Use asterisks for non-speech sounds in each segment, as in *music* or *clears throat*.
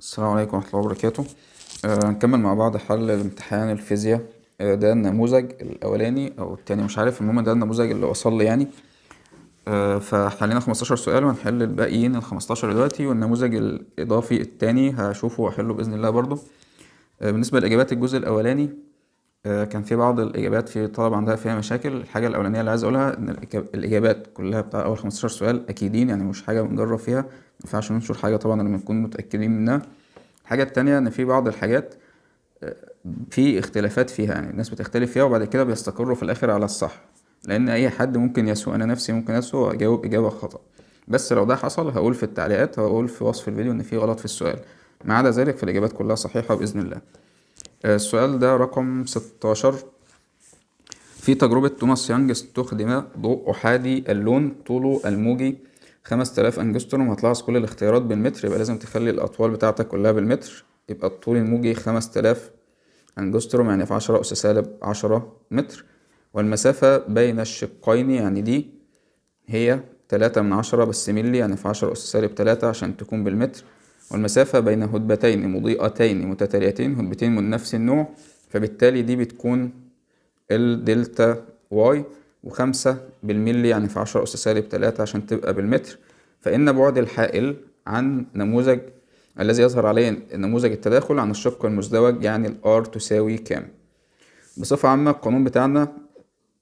السلام عليكم ورحمة الله وبركاته هنكمل آه مع بعض حل الامتحان الفيزياء آه ده النموذج الأولاني أو التاني مش عارف المهم ده النموذج اللي وصل لي يعني آه فحلينا 15 سؤال وهنحل الباقيين ال 15 دلوقتي والنموذج الإضافي التاني هشوفه وأحله بإذن الله برضو آه بالنسبة لإجابات الجزء الأولاني آه، كان في بعض الإجابات في طلب عندها فيها مشاكل الحاجة الأولانية اللي عايز أقولها إن الإجابات كلها بتاع أول 15 سؤال أكيدين يعني مش حاجة بنجرب فيها مينفعش ننشر حاجة طبعا لما نكون متأكدين منها الحاجة التانية إن في بعض الحاجات آه، في اختلافات فيها يعني الناس بتختلف فيها وبعد كده بيستقروا في الآخر على الصح لأن أي حد ممكن يسوء أنا نفسي ممكن أسوء وأجاوب إجابة خطأ بس لو ده حصل هقول في التعليقات هقول في وصف الفيديو إن في غلط في السؤال ما عدا ذلك فالإجابات كلها صحيحة بإذن الله آه، السؤال ده رقم 16 في تجربة توماس يانج استخدم ضوء أحادي اللون طوله الموجي 5000 أنجستروم هتلاحظ كل الاختيارات بالمتر يبقى لازم تخلي الأطوال بتاعتك كلها بالمتر يبقى الطول الموجي 5000 أنجستروم يعني في 10 أس سالب 10 متر والمسافة بين الشقين يعني دي هي 3 من 10 بس ملي يعني في 10 أس سالب 3 عشان تكون بالمتر والمسافة بين هدبتين مضيئتين متتاليتين هدبتين من نفس النوع فبالتالي دي بتكون الدلتا واي وخمسة بالملي يعني في عشرة أس سالب تلاتة عشان تبقى بالمتر فإن بعد الحائل عن نموذج الذي يظهر عليه نموذج التداخل عن الشق المزدوج يعني الار تساوي كام بصفة عامة القانون بتاعنا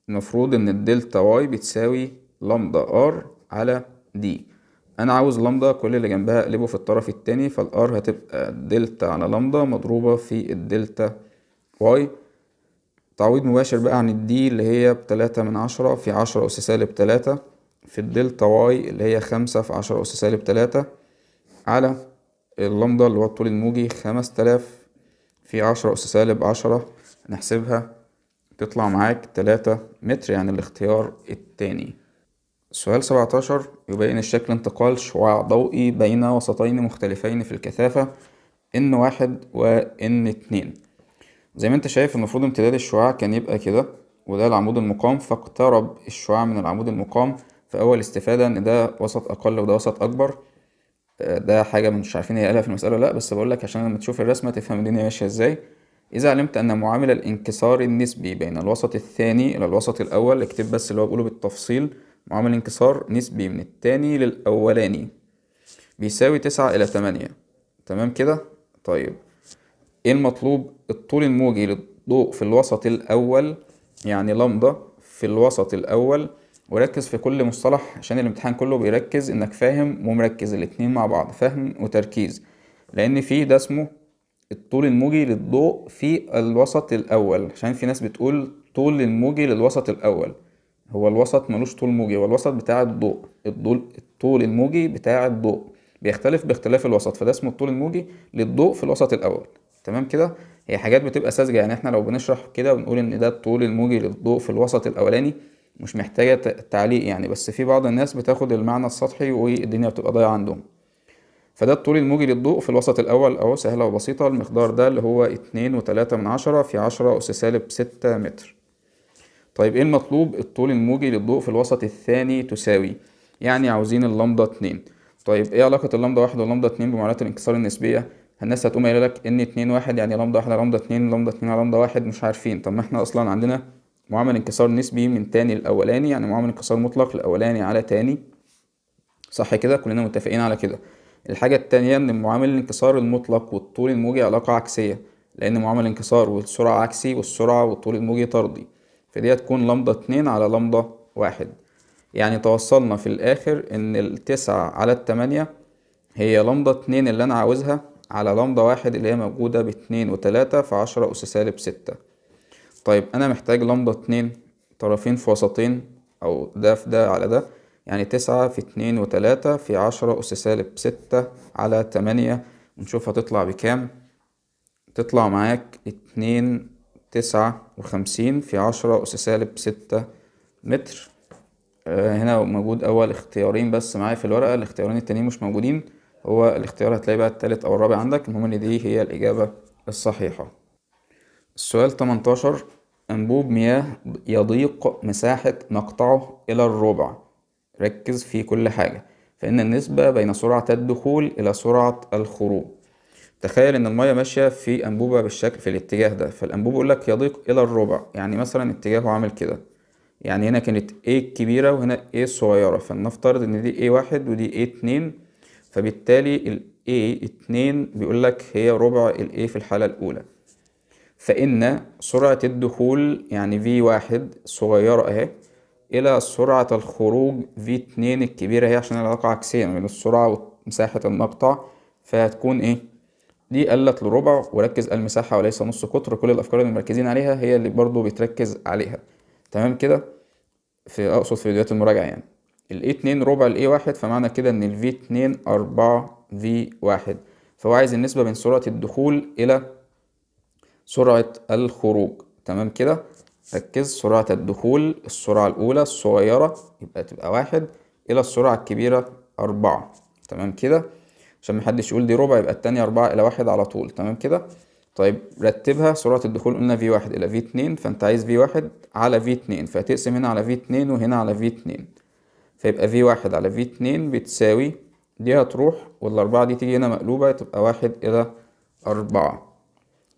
المفروض إن الدلتا واي بتساوي لامدا ار على دي انا عاوز لامدا كل اللي جنبها اقلبه في الطرف التاني فالار هتبقى دلتا على لامدا مضروبة في الدلتا واي تعويض مباشر بقى عن الدي اللي هي بتلاتة من عشرة في عشرة أس سالب تلاتة في الدلتا واي اللي هي خمسة في عشرة أس سالب تلاتة على اللامدا اللي هو الطول الموجي خمس تلاف في عشرة أس سالب عشرة نحسبها تطلع معاك تلاتة متر يعني الاختيار التاني سؤال 17 يبين الشكل انتقال شعاع ضوئي بين وسطين مختلفين في الكثافة N واحد و N2 زي ما انت شايف المفروض امتداد الشعاع كان يبقى كده وده العمود المقام فاقترب الشعاع من العمود المقام فأول استفادة إن ده وسط أقل وده وسط أكبر آه، ده حاجة مش عارفين هي قالها في المسألة ولا لأ بس بقولك عشان لما تشوف الرسمة تفهم الدنيا ماشية إزاي إذا علمت أن معامل الانكسار النسبي بين الوسط الثاني إلى الوسط الأول اكتب بس اللي هو بقوله بالتفصيل معامل انكسار نسبي من التاني للأولاني بيساوي تسعة إلى تمانية تمام كده طيب ايه المطلوب الطول الموجي للضوء في الوسط الأول يعني لمبة في الوسط الأول وركز في كل مصطلح عشان الامتحان كله بيركز انك فاهم ومركز الاتنين مع بعض فهم وتركيز لان في ده اسمه الطول الموجي للضوء في الوسط الاول عشان في ناس بتقول طول الموجي للوسط الاول هو الوسط ملوش طول موجي هو الوسط بتاع الضوء الضوء الطول الموجي بتاع الضوء بيختلف باختلاف الوسط فده اسمه الطول الموجي للضوء في الوسط الاول تمام كده هي حاجات بتبقى ساذجه يعني احنا لو بنشرح كده بنقول ان ده الطول الموجي للضوء في الوسط الاولاني مش محتاجه تعليق يعني بس في بعض الناس بتاخد المعنى السطحي والدنيا بتبقى ضايعه عندهم فده الطول الموجي للضوء في الوسط الأول أهو سهلة وبسيطة المقدار ده اللي هو اتنين وتلاتة من عشرة في عشرة أس سالب ستة متر طيب ايه المطلوب الطول الموجي للضوء في الوسط الثاني تساوي يعني عاوزين اللمضه 2 طيب ايه علاقه اللمضه 1 واللمضه 2 بمعادله الانكسار النسبيه الناس هتقوم قايله لك ان 2 1 يعني لمضه 1 لمضه 2 لمضه 2 على لمضه 1 مش عارفين طب ما احنا اصلا عندنا معامل انكسار نسبي من تاني الاولاني يعني معامل انكسار مطلق الاولاني على تاني صح كده كلنا متفقين على كده الحاجه التانية ان معامل الانكسار المطلق والطول الموجي علاقه عكسيه لان معامل الانكسار والسرعه عكسي والسرعه والطول الموجي طردي فدي هتكون لمدة اتنين على لمدة واحد يعني توصلنا في الآخر إن التسعة على التمانية هي لمدة اتنين اللي أنا عاوزها على لمدة واحد اللي هي موجودة باتنين وتلاتة في عشرة أس سالب ستة طيب أنا محتاج لمدة اتنين طرفين في وسطين أو ده في ده على ده يعني تسعة في اتنين وتلاتة في عشرة أس سالب ستة على تمانية ونشوف هتطلع بكام تطلع معاك اتنين تسعة وخمسين في عشرة أس سالب ستة متر آه، هنا موجود أول اختيارين بس معايا في الورقة الاختيارين التانيين مش موجودين هو الاختيار هتلاقي بقى التالت أو الرابع عندك المهم إن دي هي الإجابة الصحيحة السؤال 18 أنبوب مياه يضيق مساحة مقطعه إلى الربع ركز في كل حاجة فإن النسبة بين سرعة الدخول إلى سرعة الخروج تخيل ان الميه ماشيه في انبوبه بالشكل في الاتجاه ده فالانبوب يقول لك يضيق الى الربع يعني مثلا اتجاهه عامل كده يعني هنا كانت A الكبيرة وهنا A الصغيرة فلنفترض ان دي A واحد ودي A اتنين فبالتالي ال A اتنين بيقول لك هي ربع ال A في الحالة الأولى فإن سرعة الدخول يعني V واحد صغيرة اهي إلى سرعة الخروج V اتنين الكبيرة هي عشان العلاقة عكسية بين السرعة ومساحة المقطع فهتكون ايه دي قلت لربع وركز المساحة وليس نص قطر كل الأفكار اللي مركزين عليها هي اللي برضو بتركز عليها تمام كده في أقصد في فيديوهات المراجعة يعني الـ A2 ربع الـ A1 فمعنى كده إن الـ V2 أربعة V1 فهو عايز النسبة بين سرعة الدخول إلى سرعة الخروج تمام كده ركز سرعة الدخول السرعة الأولى الصغيرة يبقى تبقى واحد إلى السرعة الكبيرة أربعة تمام كده عشان محدش يقول دي ربع يبقى التانية أربعة إلى واحد على طول تمام كده طيب رتبها سرعة الدخول قلنا في واحد إلى في اتنين فأنت عايز في واحد على في اتنين فهتقسم هنا على في اتنين وهنا على في اتنين فيبقى في واحد على في اتنين بتساوي دي هتروح والأربعة دي تيجي هنا مقلوبة تبقى واحد إلى أربعة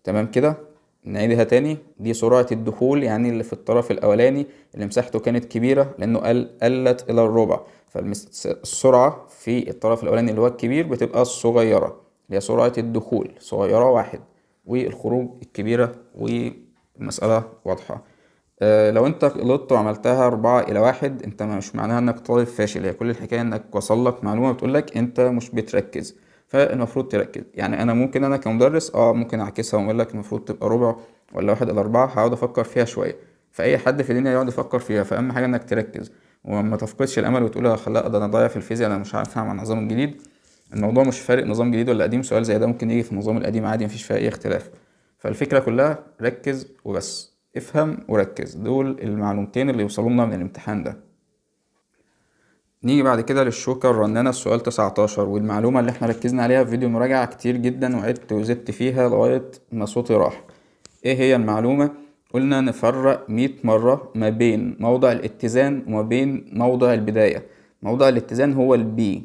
تمام كده نعيدها تاني دي سرعة الدخول يعني اللي في الطرف الأولاني اللي مساحته كانت كبيرة لأنه قل قلت إلى الربع فالسرعة في الطرف الأولاني اللي هو الكبير بتبقى الصغيرة اللي هي سرعة الدخول صغيرة واحد والخروج الكبيرة والمسألة واضحة أه لو انت غلطت وعملتها أربعة إلى واحد انت مش معناها انك طالب فاشل هي كل الحكاية انك وصل لك معلومة بتقولك انت مش بتركز فالمفروض تركز يعني انا ممكن انا كمدرس اه ممكن اعكسها واقول لك المفروض تبقى ربع ولا واحد إلى أربعة هقعد افكر فيها شوية فأي حد في الدنيا يقعد يفكر فيها فأهم حاجة انك تركز وما تفقدش الامل وتقول يا ده انا ضايع في الفيزياء انا مش عارف اعمل النظام الجديد الموضوع مش فارق نظام جديد ولا قديم سؤال زي ده ممكن يجي في النظام القديم عادي مفيش فيها اي اختلاف فالفكره كلها ركز وبس افهم وركز دول المعلومتين اللي يوصلوا لنا من الامتحان ده نيجي بعد كده للشوكة الرنانة السؤال 19 والمعلومة اللي احنا ركزنا عليها في فيديو مراجعة كتير جدا وعدت وزدت فيها لغاية ما صوتي راح ايه هي المعلومة قلنا نفرق 100 مرة ما بين موضع الاتزان وما بين موضع البداية موضع الاتزان هو البي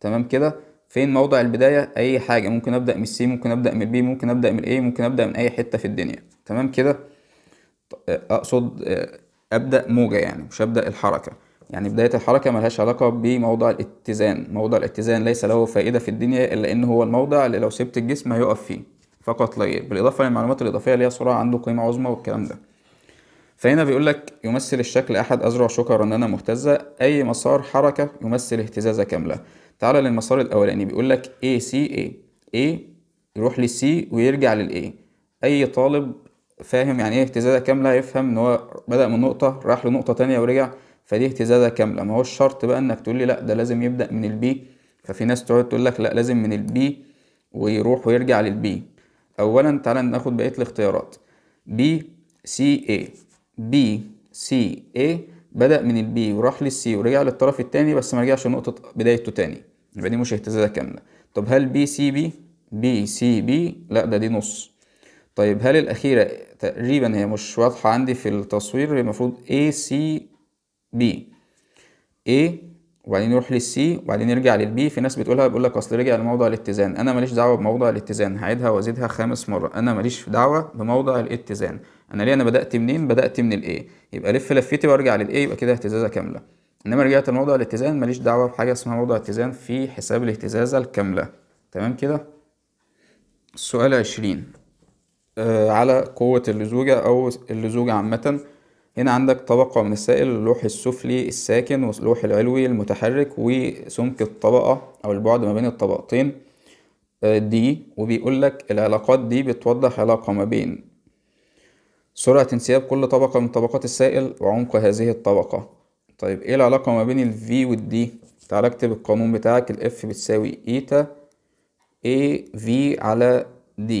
تمام كده فين موضع البداية أي حاجة ممكن أبدأ من السي ممكن أبدأ من البي ممكن أبدأ من الأي ممكن أبدأ من أي حتة في الدنيا تمام كده أقصد آه، أبدأ موجة يعني مش أبدأ الحركة يعني بداية الحركة ملهاش علاقة بموضع الاتزان موضع الاتزان ليس له فائدة في الدنيا إلا إن هو الموضع اللي لو سبت الجسم هيقف فيه فقط لا بالاضافه للمعلومات الاضافيه اللي هي سرعه عنده قيمه عظمى والكلام ده فهنا بيقول لك يمثل الشكل احد ازرع شوكة رنانة مهتزة اي مسار حركة يمثل اهتزازة كاملة تعالى للمسار الاولاني بيقول لك اي سي اي اي يروح للسي ويرجع للاي اي طالب فاهم يعني ايه اهتزازة كاملة يفهم ان هو بدأ من نقطة راح لنقطة تانية ورجع فدي اهتزازة كاملة ما هو الشرط بقى انك تقول لي لا ده لازم يبدأ من البي ففي ناس تقعد تقول لك لا لازم من البي ويروح ويرجع للبي اولا تعالى ناخد بقيه الاختيارات بي سي A بي سي A بدأ من البي وراح للسي ورجع للطرف الثاني بس ما رجعش لنقطة بدايته تاني يبقى دي مش اهتزازة كاملة طب هل بي سي بي بي سي بي لا ده دي نص طيب هل الأخيرة تقريبا هي مش واضحة عندي في التصوير المفروض A C B A وبعدين يروح للسي وبعدين يرجع للبي في ناس بتقولها بيقول لك اصل رجع لموضع الاتزان انا ماليش دعوه بموضع الاتزان هعيدها وازيدها خامس مره انا ماليش دعوه بموضع الاتزان انا ليه انا بدات منين بدات من الاي يبقى لف لفتي وارجع للاي يبقى كده اهتزازه كامله انما رجعت لموضع الاتزان ماليش دعوه بحاجه اسمها موضع اتزان في حساب الاهتزازه الكامله تمام كده السؤال 20 آه على قوه اللزوجه او اللزوجه عامه هنا عندك طبقة من السائل اللوح السفلي الساكن واللوح العلوي المتحرك وسمك الطبقة أو البعد ما بين الطبقتين دي آه، وبيقول لك العلاقات دي بتوضح علاقة ما بين سرعة انسياب كل طبقة من طبقات السائل وعمق هذه الطبقة طيب ايه العلاقة ما بين ال V وال D؟ تعالى اكتب القانون بتاعك ال بتساوي إيتا A V على D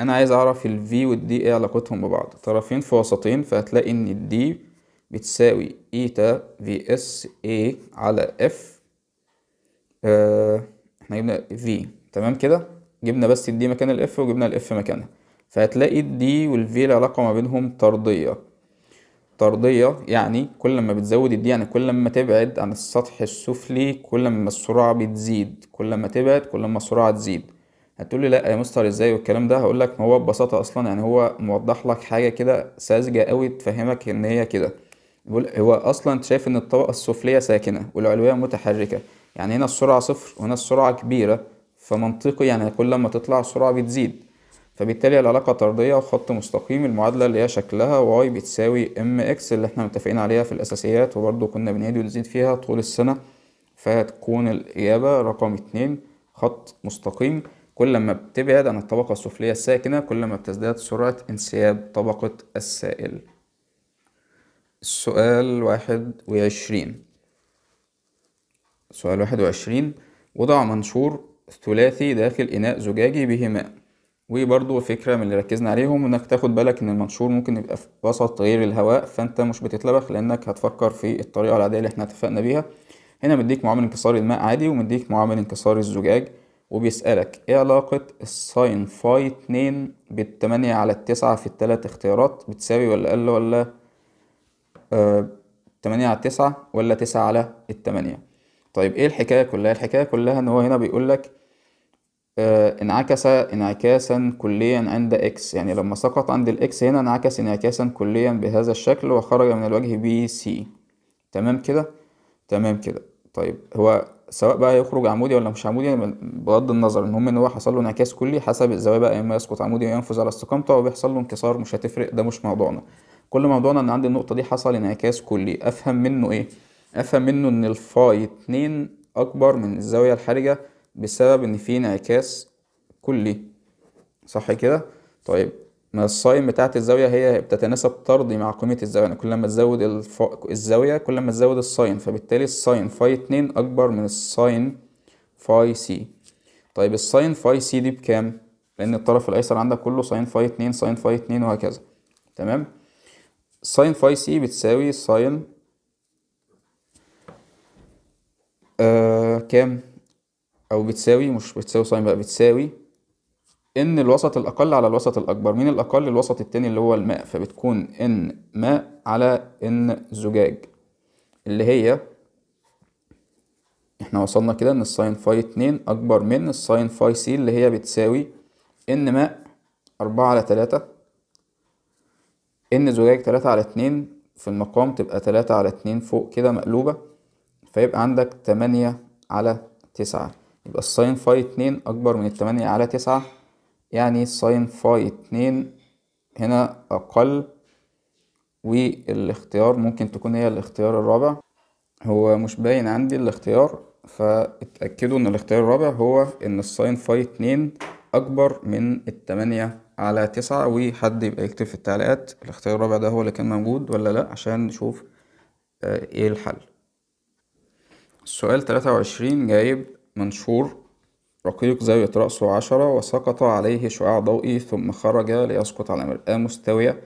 انا عايز اعرف ال V وال D ايه علاقتهم ببعض طرفين في وسطين فهتلاقي ان ال D بتساوي ايتا في اس A على F آه احنا جبنا V تمام كده جبنا بس ال D مكان ال F وجبنا ال F مكانها فهتلاقي ال D وال V العلاقة ما بينهم طردية طردية يعني كل ما بتزود ال D يعني كل ما تبعد عن السطح السفلي كل ما السرعة بتزيد كل ما تبعد كل ما السرعة تزيد هتقول لي لا يا مستر ازاي والكلام ده هقول لك ما هو ببساطه اصلا يعني هو موضح لك حاجه كده ساذجه قوي تفهمك ان هي كده هو اصلا انت شايف ان الطبقه السفليه ساكنه والعلويه متحركه يعني هنا السرعه صفر وهنا السرعه كبيره فمنطقي يعني كل ما تطلع السرعه بتزيد فبالتالي العلاقه طرديه وخط مستقيم المعادله اللي هي شكلها واي بتساوي ام اكس اللي احنا متفقين عليها في الاساسيات وبرضه كنا بنعيد ونزيد فيها طول السنه فهتكون الاجابه رقم اتنين خط مستقيم كل ما بتبعد عن الطبقة السفلية الساكنة كل ما بتزداد سرعة انسياب طبقة السائل السؤال واحد وعشرين سؤال واحد وعشرين وضع منشور ثلاثي داخل إناء زجاجي به ماء وبرضو فكرة من اللي ركزنا عليهم انك تاخد بالك ان المنشور ممكن يبقى في وسط غير الهواء فانت مش بتتلبخ لانك هتفكر في الطريقة العادية اللي احنا اتفقنا بيها هنا مديك معامل انكسار الماء عادي ومديك معامل انكسار الزجاج وبيسألك ايه علاقة الساين فاي اتنين بالتمانية على التسعة في التلات اختيارات بتساوي ولا أقل ولا آه تمانية على التسعة ولا تسعة على التمانية طيب ايه الحكاية كلها الحكاية كلها ان هو هنا بيقولك آه انعكس انعكاسا كليا عند اكس يعني لما سقط عند الاكس هنا انعكس انعكاسا كليا بهذا الشكل وخرج من الوجه بي سي تمام كده تمام كده طيب هو سواء بقى يخرج عمودي ولا مش عمودي بغض النظر المهم ان هو حصل له انعكاس كلي حسب الزوايا بقى يا اما يسقط عمودي وينفذ على استقامته او بيحصل له انكسار مش هتفرق ده مش موضوعنا كل موضوعنا ان عند النقطه دي حصل انعكاس كلي افهم منه ايه افهم منه ان الفاي 2 اكبر من الزاويه الحرجه بسبب ان في انعكاس كلي صح كده طيب ما الساين بتاعت الزاوية هي بتتناسب طردي مع قيمة الزاوية يعني كل ما تزود الف... الزاوية كل ما تزود الساين فبالتالي الساين فاي اتنين أكبر من الساين فاي سي طيب الساين فاي سي دي بكام؟ لأن الطرف الأيسر عندك كله ساين فاي اتنين ساين فاي اتنين وهكذا تمام؟ ساين فاي سي بتساوي ساين آه كام؟ أو بتساوي مش بتساوي ساين بقى بتساوي ان الوسط الاقل على الوسط الاكبر مين الاقل الوسط التاني اللي هو الماء فبتكون ان ماء على ان زجاج اللي هي احنا وصلنا كده ان الساين فاي اتنين اكبر من الساين فاي سي اللي هي بتساوي ان ماء اربعة على تلاتة ان زجاج تلاتة على اتنين في المقام تبقى تلاتة على اتنين فوق كده مقلوبة فيبقى عندك تمانية على تسعة يبقى الساين فاي اتنين اكبر من التمانية على تسعة يعني ساين فاي اتنين هنا أقل والاختيار ممكن تكون هي الاختيار الرابع هو مش باين عندي الاختيار فاتأكدوا ان الاختيار الرابع هو ان الساين فاي اتنين أكبر من التمانية على تسعة وحد يبقى يكتب في التعليقات الاختيار الرابع ده هو اللي كان موجود ولا لأ عشان نشوف آه، ايه الحل السؤال 23 جايب منشور رقيق زاوية رأسه عشرة وسقط عليه شعاع ضوئي ثم خرج ليسقط على مرآة مستوية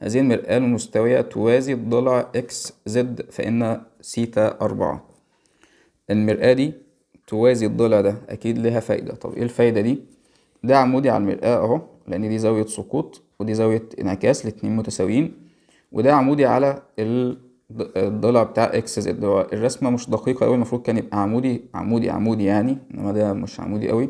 هذه المرآة المستوية توازي الضلع إكس زد فإن سيتا أربعة المرآة دي توازي الضلع ده أكيد لها فايدة طب إيه الفايدة دي؟ ده عمودي على المرآة أهو لأن دي زاوية سقوط ودي زاوية انعكاس الاتنين متساويين وده عمودي على الضلع بتاع اكس زد هو الرسمه مش دقيقه قوي المفروض كان يبقى عمودي عمودي عمودي يعني انما ده مش عمودي قوي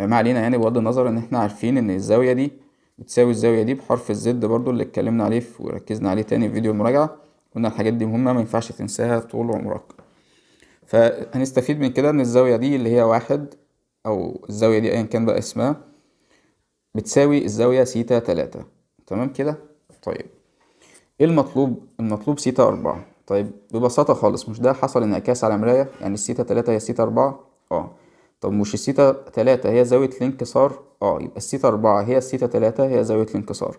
ما علينا يعني بغض النظر ان احنا عارفين ان الزاويه دي بتساوي الزاويه دي بحرف الزد برضو اللي اتكلمنا عليه وركزنا عليه تاني في فيديو المراجعه قلنا الحاجات دي مهمه ما ينفعش تنساها طول عمرك فهنستفيد من كده ان الزاويه دي اللي هي واحد او الزاويه دي ايا كان بقى اسمها بتساوي الزاويه سيتا تلاتة تمام كده طيب ايه المطلوب المطلوب سيتا أربعة طيب ببساطة خالص مش ده حصل انعكاس على مراية يعني السيتا تلاتة هي السيتا أربعة اه طب مش السيتا تلاتة هي زاوية الانكسار اه يبقى السيتا أربعة هي السيتا تلاتة هي زاوية الانكسار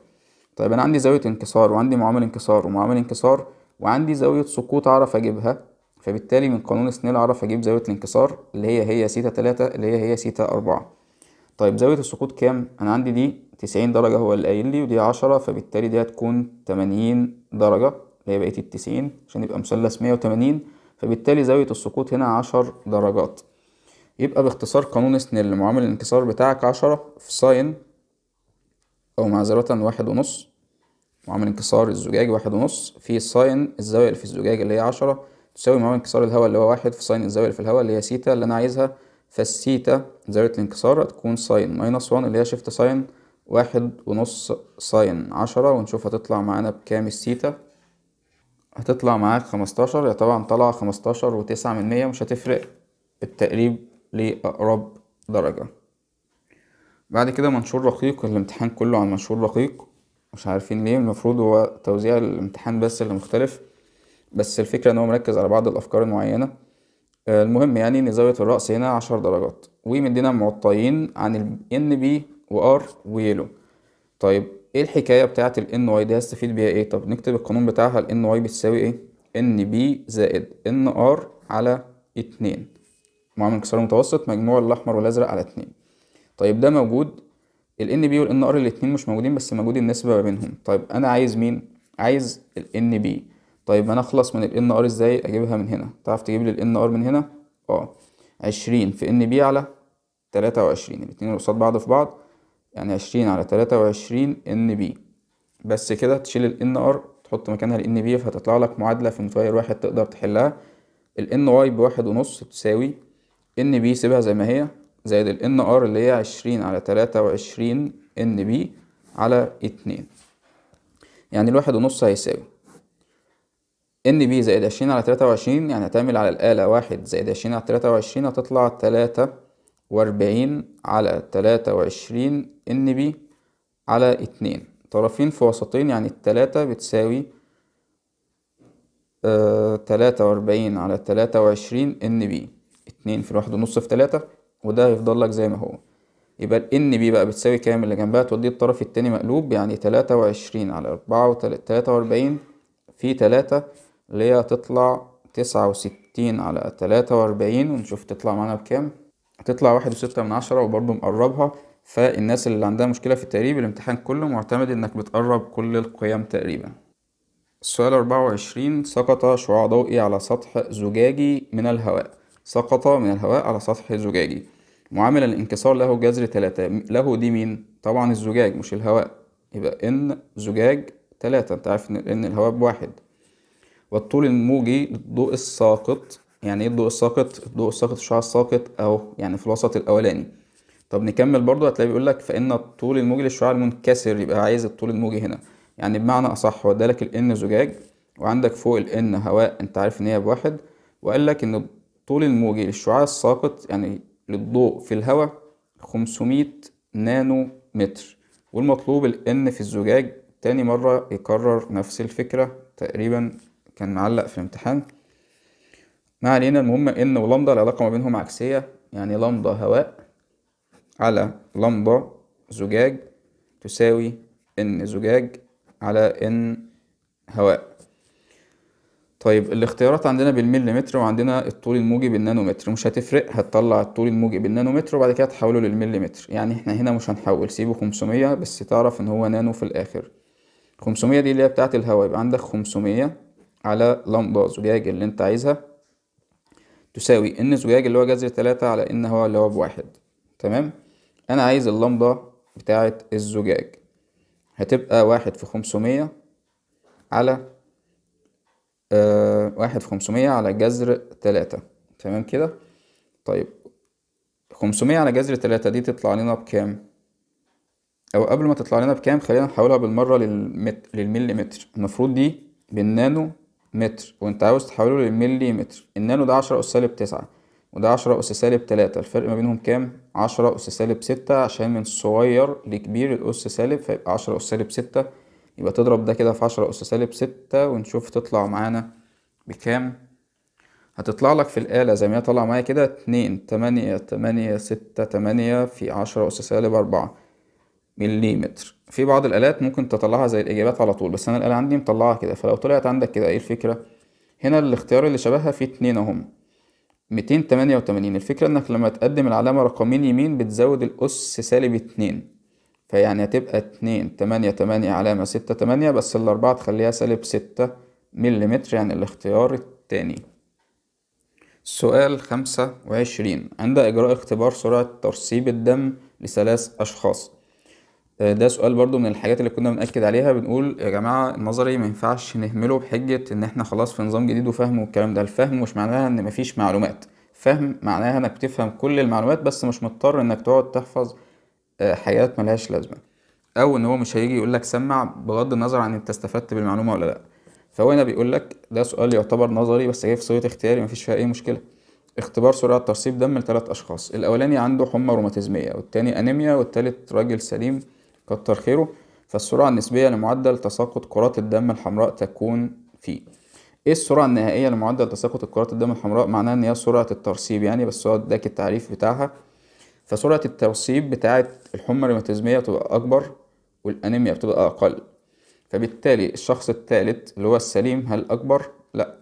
طيب أنا عندي زاوية انكسار وعندي معامل انكسار ومعامل انكسار وعندي زاوية سقوط أعرف أجيبها فبالتالي من قانون سنيل أعرف أجيب زاوية الانكسار اللي هي هي سيتا تلاتة اللي هي هي سيتا أربعة طيب زاوية السقوط كام؟ أنا عندي دي تسعين درجة هو اللي قايل لي ودي عشرة فبالتالي دي هتكون تمانين درجة اللي هي بقية التسعين عشان يبقى مثلث مية وتمانين فبالتالي زاوية السقوط هنا عشر درجات يبقى باختصار قانون سنيل معامل الانكسار بتاعك عشرة في ساين أو معذرة واحد ونص معامل انكسار الزجاج واحد ونص في ساين الزاوية اللي في الزجاج اللي هي عشرة تساوي معامل انكسار الهواء اللي هو واحد في ساين الزاوية اللي في الهواء اللي هي سيتا اللي أنا عايزها فالسيتا زاوية الانكسار هتكون ساين ماينس وان اللي هي شيفت ساين واحد ونص ساين عشرة ونشوف هتطلع معانا بكام السيتا هتطلع معاك خمستاشر هي طبعا طالعة خمستاشر وتسعة من مية مش هتفرق التقريب لأقرب درجة بعد كده منشور رقيق الامتحان كله عن منشور رقيق مش عارفين ليه المفروض هو توزيع الامتحان بس اللي مختلف بس الفكرة ان هو مركز على بعض الافكار المعينة المهم يعني ان زاويه الراس هنا 10 درجات ومدينا معطيين عن ال ان بي وار ويلو طيب ايه الحكايه بتاعه ال ان واي دي هستفيد بيها ايه طب نكتب القانون بتاعها ال ان واي بتساوي ايه ان بي زائد ان ار على 2 معامل انكسار متوسط مجموع الاحمر والازرق على 2 طيب ده موجود ال NB وال NR الاتنين مش موجودين بس موجود النسبه ما بينهم طيب انا عايز مين عايز ال NB طيب هنخلص من ال ار ازاي اجيبها من هنا تعرف تجيب لي ال ار من هنا اه عشرين في ان بي على تلاتة وعشرين الاتنين قصاد بعض في بعض يعني عشرين على تلاتة وعشرين ان بي بس كده تشيل ال ار تحط مكانها ال ان بي فهتطلع لك معادلة في متغير واحد تقدر تحلها ال ان واي بواحد ونص تساوي ان بي سيبها زي ما هي زائد ال ان ار اللي هي عشرين على تلاتة وعشرين ان بي على اتنين يعني الواحد ونص هيساوي ان بي زائد عشرين على تلاتة وعشرين يعني هتعمل على الآلة واحد زائد عشرين على تلاتة وعشرين هتطلع تلاتة وأربعين على تلاتة وعشرين ان بي على اتنين طرفين في وسطين يعني التلاتة بتساوي آه، تلاتة وأربعين على تلاتة وعشرين ان بي اتنين في واحد ونص في تلاتة وده هيفضل لك زي ما هو يبقى الان بي بقى بتساوي كام اللي جنبها توديه الطرف التاني مقلوب يعني تلاتة وعشرين على أربعة وتلاتة وأربعين في تلاتة اللي هي هتطلع تسعة وستين على تلاتة وأربعين ونشوف تطلع معانا بكام تطلع واحد وستة من عشرة وبرضه مقربها فالناس اللي عندها مشكلة في التقريب الامتحان كله معتمد انك بتقرب كل القيم تقريبا السؤال أربعة وعشرين سقط شعاع ضوئي على سطح زجاجي من الهواء سقط من الهواء على سطح زجاجي معامل الانكسار له جذر تلاتة له دي مين؟ طبعا الزجاج مش الهواء يبقى ان زجاج تلاتة انت عارف ان الهواء بواحد والطول الموجي للضوء الساقط يعني ايه الضوء الساقط الضوء الساقط الشعاع الساقط اهو يعني في الوسط الاولاني طب نكمل برضو هتلاقي بيقول لك فان الطول الموجي للشعاع المنكسر يبقى عايز الطول الموجي هنا يعني بمعنى اصح هو ادالك الان زجاج وعندك فوق الان هواء انت عارف ان هي بواحد وقال لك ان الطول الموجي للشعاع الساقط يعني للضوء في الهواء 500 نانو متر والمطلوب الان في الزجاج تاني مرة يكرر نفس الفكرة تقريبا كان معلق في امتحان ما علينا المهم ان ولمضة العلاقة ما بينهم عكسية يعني لمضة هواء على لمضة زجاج تساوي ان زجاج على ان هواء طيب الاختيارات عندنا بالمليمتر وعندنا الطول الموجي بالنانومتر مش هتفرق هتطلع الطول الموجي بالنانومتر وبعد كده تحوله للمليمتر يعني احنا هنا مش هنحول سيبه 500 بس تعرف ان هو نانو في الاخر 500 دي اللي هي بتاعه الهواء يبقى عندك 500 على لمبة زجاج اللي انت عايزها تساوي ان زجاج اللي هو جذر تلاتة على ان هو اللي هو بواحد تمام انا عايز اللمبة بتاعة الزجاج هتبقى واحد في خمسمية على آه واحد في خمسمية على جذر تلاتة تمام كده طيب خمسمية على جذر تلاتة دي تطلع لنا بكام او قبل ما تطلع لنا بكام خلينا نحولها بالمرة للمتر للمليمتر المفروض دي بالنانو متر وانت عاوز تحوله للملي متر النانو ده عشرة أس سالب تسعة وده عشرة أس سالب تلاتة الفرق ما بينهم كام؟ عشرة أس سالب ستة عشان من صغير لكبير الأس سالب فيبقى عشرة أس سالب ستة يبقى تضرب ده كده في عشرة أس سالب ستة ونشوف تطلع معانا بكام هتطلع لك في الآلة زي ما هي طالعة معايا كده اتنين تمانية تمانية ستة تمانية في عشرة أس سالب أربعة مليمتر في بعض الآلات ممكن تطلعها زي الإجابات على طول بس أنا الآلة عندي مطلعها كده فلو طلعت عندك كده إيه الفكرة؟ هنا الاختيار اللي شبهها فيه اتنين أهم ميتين تمانية وتمانين الفكرة إنك لما تقدم العلامة رقمين يمين بتزود الأس سالب اتنين فيعني هتبقى اتنين تمانية تمانية علامة ستة تمانية بس الأربعة تخليها سالب ستة مليمتر يعني الاختيار التاني سؤال خمسة وعشرين عند إجراء اختبار سرعة ترسيب الدم لثلاث أشخاص آه، ده سؤال برضو من الحاجات اللي كنا بنأكد عليها بنقول يا جماعة النظري ما ينفعش نهمله بحجة إن إحنا خلاص في نظام جديد وفهم والكلام ده الفهم مش معناها إن مفيش معلومات فهم معناها إنك بتفهم كل المعلومات بس مش مضطر إنك تقعد تحفظ آه، حاجات ملهاش لازمة أو إن هو مش هيجي يقول لك سمع بغض النظر عن أنت استفدت بالمعلومة ولا لأ فهو هنا بيقول لك ده سؤال يعتبر نظري بس جاي في صيغة اختياري مفيش فيها أي مشكلة اختبار سرعة ترسيب دم لثلاث أشخاص الأولاني عنده حمى روماتيزمية والتاني أنيميا والتالت راجل سليم كتر خيره فالسرعة النسبية لمعدل تساقط كرات الدم الحمراء تكون في ايه السرعة النهائية لمعدل تساقط كرات الدم الحمراء معناها ان هي سرعة الترسيب يعني بس هو اداك التعريف بتاعها فسرعة الترسيب بتاعة الحمى الروماتيزمية بتبقى أكبر والأنيميا بتبقى أقل فبالتالي الشخص الثالث اللي هو السليم هل أكبر؟ لأ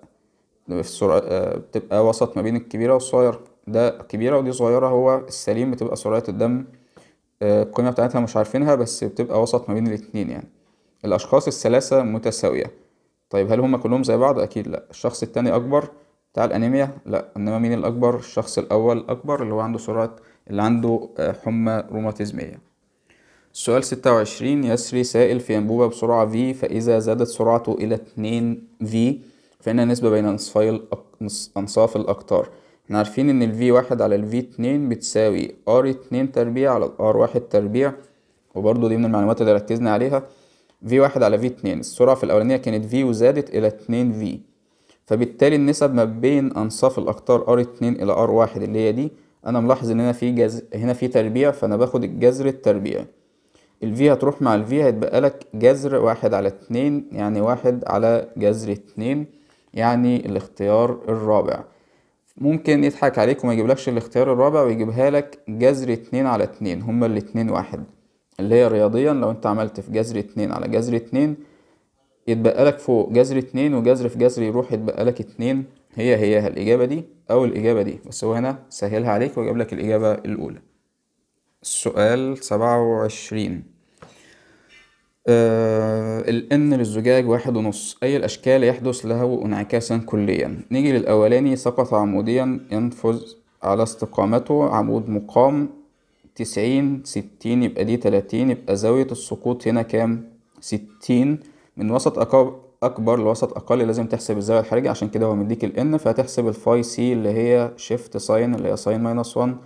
السرعة آه، بتبقى وسط ما بين الكبيرة والصغيرة ده كبيرة ودي صغيرة هو السليم بتبقى سرعة الدم القيمة بتاعتها مش عارفينها بس بتبقى وسط ما بين الاتنين يعني الأشخاص الثلاثة متساوية طيب هل هما كلهم زي بعض؟ أكيد لأ الشخص التاني أكبر بتاع الأنيميا لأ إنما مين الأكبر؟ الشخص الأول أكبر اللي هو عنده سرعة اللي عنده آه، حمى روماتيزمية السؤال ستة وعشرين يسري سائل في أنبوبة بسرعة V فإذا زادت سرعته إلى اتنين V فإن النسبة بين أنصاف الأقطار احنا عارفين ان ال V1 على ال V2 بتساوي R2 تربيع على R1 تربيع وبرضه دي من المعلومات اللي ركزنا عليها V1 على V2 السرعة في الأولانية كانت V وزادت إلى 2V فبالتالي النسب ما بين أنصاف الأقطار R2 إلى R1 اللي هي دي أنا ملاحظ إن هنا في جز... هنا في تربيع فأنا باخد الجذر التربيعي ال V هتروح مع ال V هيتبقى لك جذر واحد على اتنين يعني واحد على جذر اتنين يعني الاختيار الرابع ممكن يضحك عليك وما يجيبلكش الاختيار الرابع ويجيبها لك جذر اتنين على اتنين هما الاتنين واحد اللي هي رياضيا لو انت عملت في جذر اتنين على جذر اتنين يتبقى لك فوق جذر اتنين وجذر في جذر يروح يتبقى لك اتنين هي هي الإجابة دي أو الإجابة دي بس هو هنا سهلها عليك وجاب لك الإجابة الأولى السؤال سبعة وعشرين آه الN للزجاج واحد ونص أي الأشكال يحدث له انعكاسا كليا نيجي للأولاني سقط عموديا ينفذ على استقامته عمود مقام تسعين ستين يبقى دي تلاتين يبقى زاوية السقوط هنا كام ستين من وسط أكبر لوسط أقل لازم تحسب الزاوية الحرجة عشان كده هو مديك ال N فهتحسب الفاي سي اللي هي شيفت ساين اللي هي ساين ماينس ون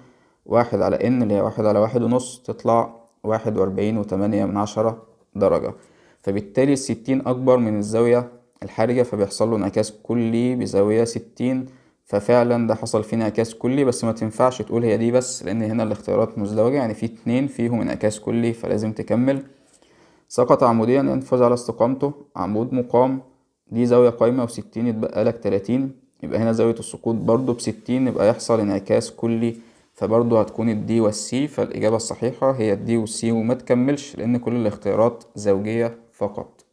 واحد على N اللي هي واحد على واحد ونص تطلع واحد وأربعين وتمانية من عشرة درجة فبالتالي الستين أكبر من الزاوية الحرجة فبيحصل له انعكاس كلي بزاوية ستين ففعلا ده حصل فيه انعكاس كلي بس ما تنفعش تقول هي دي بس لأن هنا الاختيارات مزدوجة يعني في اتنين فيهم انعكاس كلي فلازم تكمل سقط عموديا ينفذ على استقامته عمود مقام دي زاوية قايمة وستين يتبقى لك تلاتين يبقى هنا زاوية السقوط برضو بستين يبقى يحصل انعكاس كلي فبرضه هتكون الدي والسي فالإجابة الصحيحة هي الدي والسي وما تكملش لأن كل الاختيارات زوجية فقط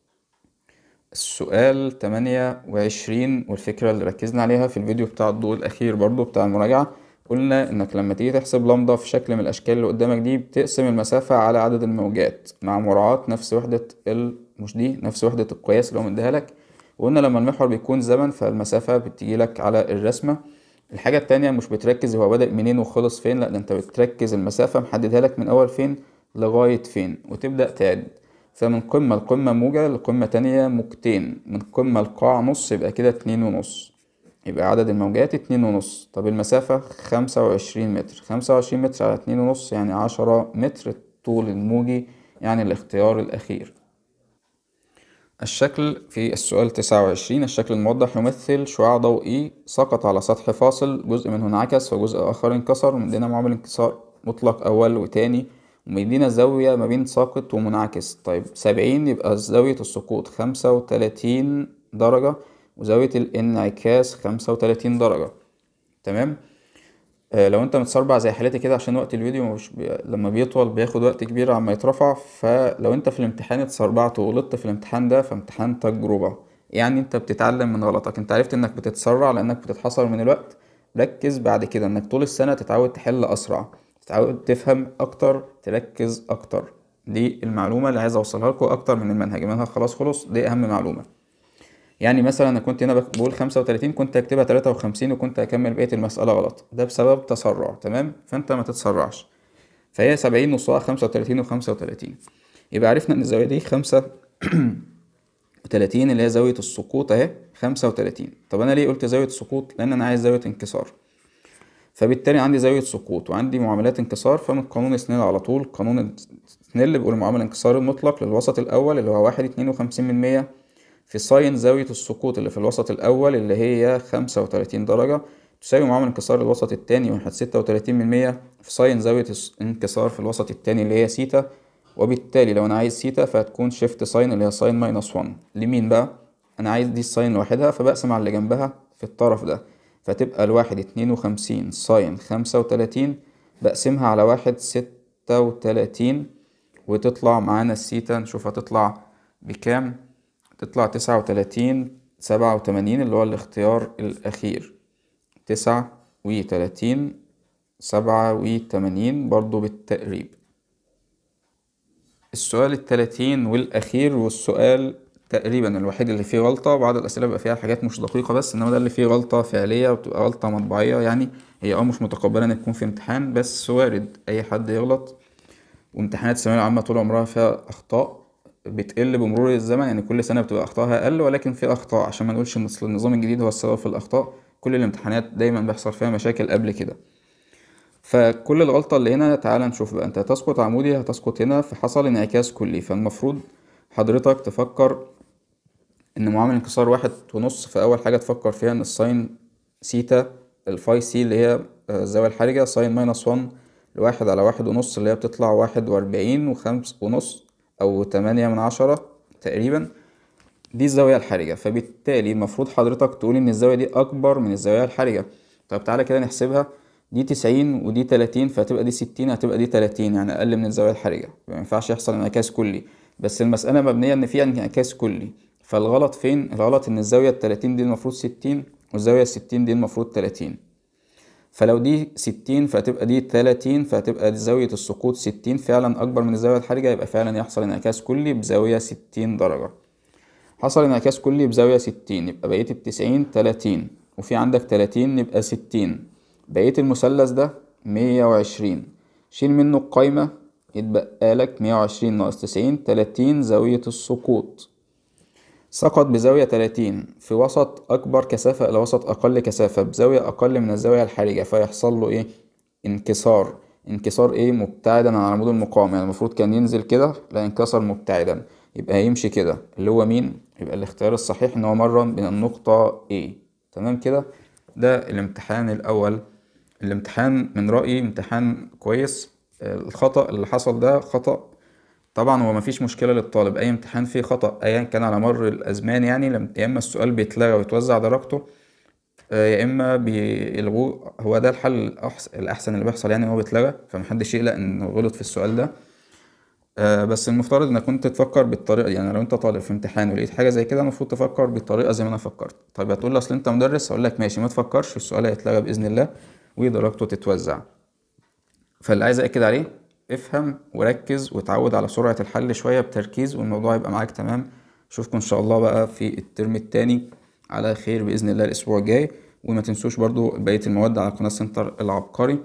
السؤال 28 والفكرة اللي ركزنا عليها في الفيديو بتاع الضوء الأخير برضه بتاع المراجعة قلنا إنك لما تيجي تحسب لمضة في شكل من الأشكال اللي قدامك دي بتقسم المسافة على عدد الموجات مع مراعاة نفس وحدة ال... مش دي نفس وحدة القياس اللي هو مديها لك وقلنا لما المحور بيكون زمن فالمسافة بتجي لك على الرسمة الحاجة التانية مش بتركز هو بدأ منين وخلص فين لأ ده انت بتركز المسافة محددها لك من أول فين لغاية فين وتبدأ تعد فمن قمة لقمة موجة لقمة تانية موجتين من قمة لقاع نص يبقى كده اتنين ونص يبقى عدد الموجات اتنين ونص طب المسافة خمسة وعشرين متر خمسة وعشرين متر على اتنين ونص يعني عشرة متر الطول الموجي يعني الاختيار الأخير الشكل في السؤال 29 الشكل الموضح يمثل شعاع ضوئي سقط على سطح فاصل جزء منه انعكس وجزء آخر انكسر ومدينا معامل انكسار مطلق أول وتاني ومدينا زاوية ما بين ساقط ومنعكس طيب 70 يبقى زاوية السقوط 35 درجة وزاوية الانعكاس 35 درجة تمام آه، لو انت متسربع زي حالتي كده عشان وقت الفيديو مش بي... لما بيطول بياخد وقت كبير عما يترفع فلو انت في الامتحان اتسربعت وغلطت في الامتحان ده فامتحان تجربة يعني انت بتتعلم من غلطك انت عرفت انك بتتسرع لانك بتتحصر من الوقت ركز بعد كده انك طول السنة تتعود تحل اسرع تتعود تفهم اكتر تركز اكتر دي المعلومة اللي عايز اوصلها لكم اكتر من المنهج المنهج خلاص خلص دي اهم معلومة يعني مثلا انا كنت هنا بقول 35 كنت هكتبها 53 وكنت هكمل بقيه المساله غلط ده بسبب تسرع تمام فانت ما تتسرعش فهي 70 نصها 35 و35 يبقى عرفنا ان الزاويه دي 5 30 *clears throat* اللي هي زاويه السقوط اهي 35 طب انا ليه قلت زاويه سقوط لان انا عايز زاويه انكسار فبالتالي عندي زاويه سقوط وعندي معاملات انكسار فمن قانون سنيل على طول قانون سنيل بيقول معامل انكسار المطلق للوسط الاول اللي هو 1 52% في ساين زاوية السقوط اللي في الوسط الأول اللي هي خمسة وتلاتين درجة تساوي معامل انكسار الوسط الثاني واحد ستة وتلاتين من مية في ساين زاوية الانكسار في الوسط الثاني اللي هي سيتا وبالتالي لو أنا عايز سيتا فهتكون شيفت ساين اللي هي ساين ماينس وان لمين بقى؟ أنا عايز دي الساين لوحدها فبقسم على اللي جنبها في الطرف ده فتبقى الواحد اتنين وخمسين ساين خمسة وتلاتين بقسمها على واحد ستة وتلاتين وتطلع معانا السيتا نشوف هتطلع بكام تطلع تسعة وتلاتين سبعة وتمانين اللي هو الاختيار الأخير تسعة وتلاتين سبعة وتمانين برضو بالتقريب السؤال التلاتين والأخير والسؤال تقريبا الوحيد اللي فيه غلطة بعض الأسئلة بيبقى فيها حاجات مش دقيقة بس إنما ده اللي فيه غلطة فعلية وبتبقى غلطة مطبعية يعني هي أه مش متقبلة إن تكون في امتحان بس وارد أي حد يغلط وامتحانات الثانوية العامة طول عمرها فيها أخطاء بتقل بمرور الزمن يعني كل سنه بتبقى اخطائها اقل ولكن في اخطاء عشان ما نقولش النظام الجديد هو السبب في الاخطاء كل الامتحانات دايما بيحصل فيها مشاكل قبل كده فكل الغلطه اللي هنا تعال نشوف بقى انت هتسقط عمودي هتسقط هنا فحصل انعكاس كلي فالمفروض حضرتك تفكر ان معامل انكسار واحد ونص فاول حاجه تفكر فيها ان الساين سيتا الفاي سي اللي هي آه، الزاويه الحرجه ساين ماينس 1 لواحد على واحد ونص اللي هي بتطلع واحد وأربعين وخمس ونص أو تمانية من عشرة تقريبا دي الزاوية الحرجة فبالتالي المفروض حضرتك تقول إن الزاوية دي أكبر من الزاوية الحرجة طب تعالى كده نحسبها دي تسعين ودي تلاتين فهتبقى دي ستين هتبقى دي تلاتين يعني أقل من الزاوية الحرجة مينفعش يحصل انعكاس كلي بس المسألة مبنية إن فيها انعكاس كلي فالغلط فين؟ الغلط إن الزاوية التلاتين دي المفروض ستين والزاوية الستين دي المفروض تلاتين فلو دي 60 فهتبقى دي 30 فهتبقى دي زاوية السقوط 60 فعلا أكبر من الزاوية الحرجة يبقى فعلا يحصل انعكاس كلي بزاوية 60 درجة حصل انعكاس كلي بزاوية 60 يبقى بقية ال 90 30 وفي عندك 30 يبقى 60 بقية المثلث ده 120 شيل منه القايمة يتبقى لك 120 ناقص 90 30 زاوية السقوط سقط بزاوية 30 في وسط أكبر كثافة إلى وسط أقل كثافة بزاوية أقل من الزاوية الحرجة فيحصل له إيه؟ انكسار انكسار إيه؟ مبتعدا عن العمود المقاوم يعني المفروض كان ينزل كده لا انكسر مبتعدا يبقى هيمشي كده اللي هو مين؟ يبقى الاختيار الصحيح إن هو مرن بين النقطة A تمام كده؟ ده الامتحان الأول الامتحان من رأيي امتحان كويس الخطأ اللي حصل ده خطأ طبعا هو مفيش مشكله للطالب اي امتحان فيه خطا ايا كان على مر الازمان يعني يا اما السؤال بيتلغى ويتوزع درجته آه، يا اما بيلغوه هو ده الحل الاحسن اللي بيحصل يعني هو بيتلغى فمحدش يقلق انه غلط في السؤال ده آه، بس المفترض انك كنت تفكر بالطريقه يعني لو انت طالب في امتحان ولقيت حاجه زي كده المفروض تفكر بالطريقه زي ما انا فكرت طيب هتقول اصل انت مدرس هقول لك ماشي ما تفكرش السؤال هيتلغى باذن الله ودرجته تتوزع فاللي عايز اكد عليه افهم وركز وتعود على سرعة الحل شوية بتركيز والموضوع يبقى معاك تمام اشوفكم ان شاء الله بقى في الترم التاني على خير بإذن الله الأسبوع الجاي وما تنسوش برضو بقية المواد على قناة سنتر العبقري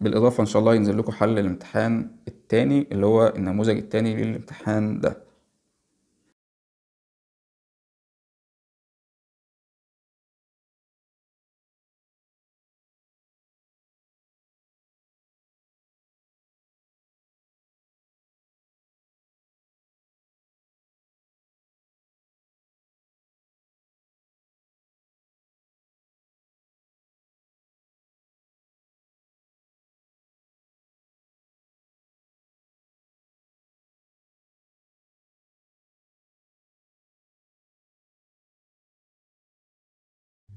بالإضافة إن شاء الله ينزل لكم حل الامتحان التاني اللي هو النموذج التاني للامتحان ده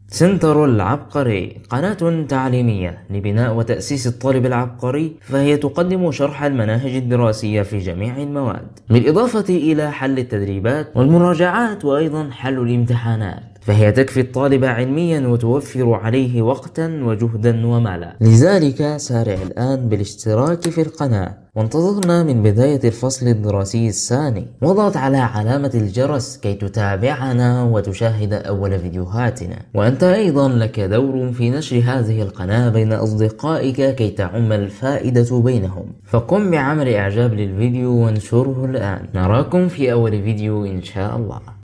سنتر العبقري قناة تعليمية لبناء وتأسيس الطالب العبقري فهي تقدم شرح المناهج الدراسية في جميع المواد بالإضافة إلى حل التدريبات والمراجعات وأيضا حل الامتحانات فهي تكفي الطالب علميا وتوفر عليه وقتا وجهدا ومالا لذلك سارع الآن بالاشتراك في القناة وانتظرنا من بداية الفصل الدراسي الثاني وضغط على علامة الجرس كي تتابعنا وتشاهد أول فيديوهاتنا وأنت أيضا لك دور في نشر هذه القناة بين أصدقائك كي تعم الفائدة بينهم فقم بعمل إعجاب للفيديو وانشره الآن نراكم في أول فيديو إن شاء الله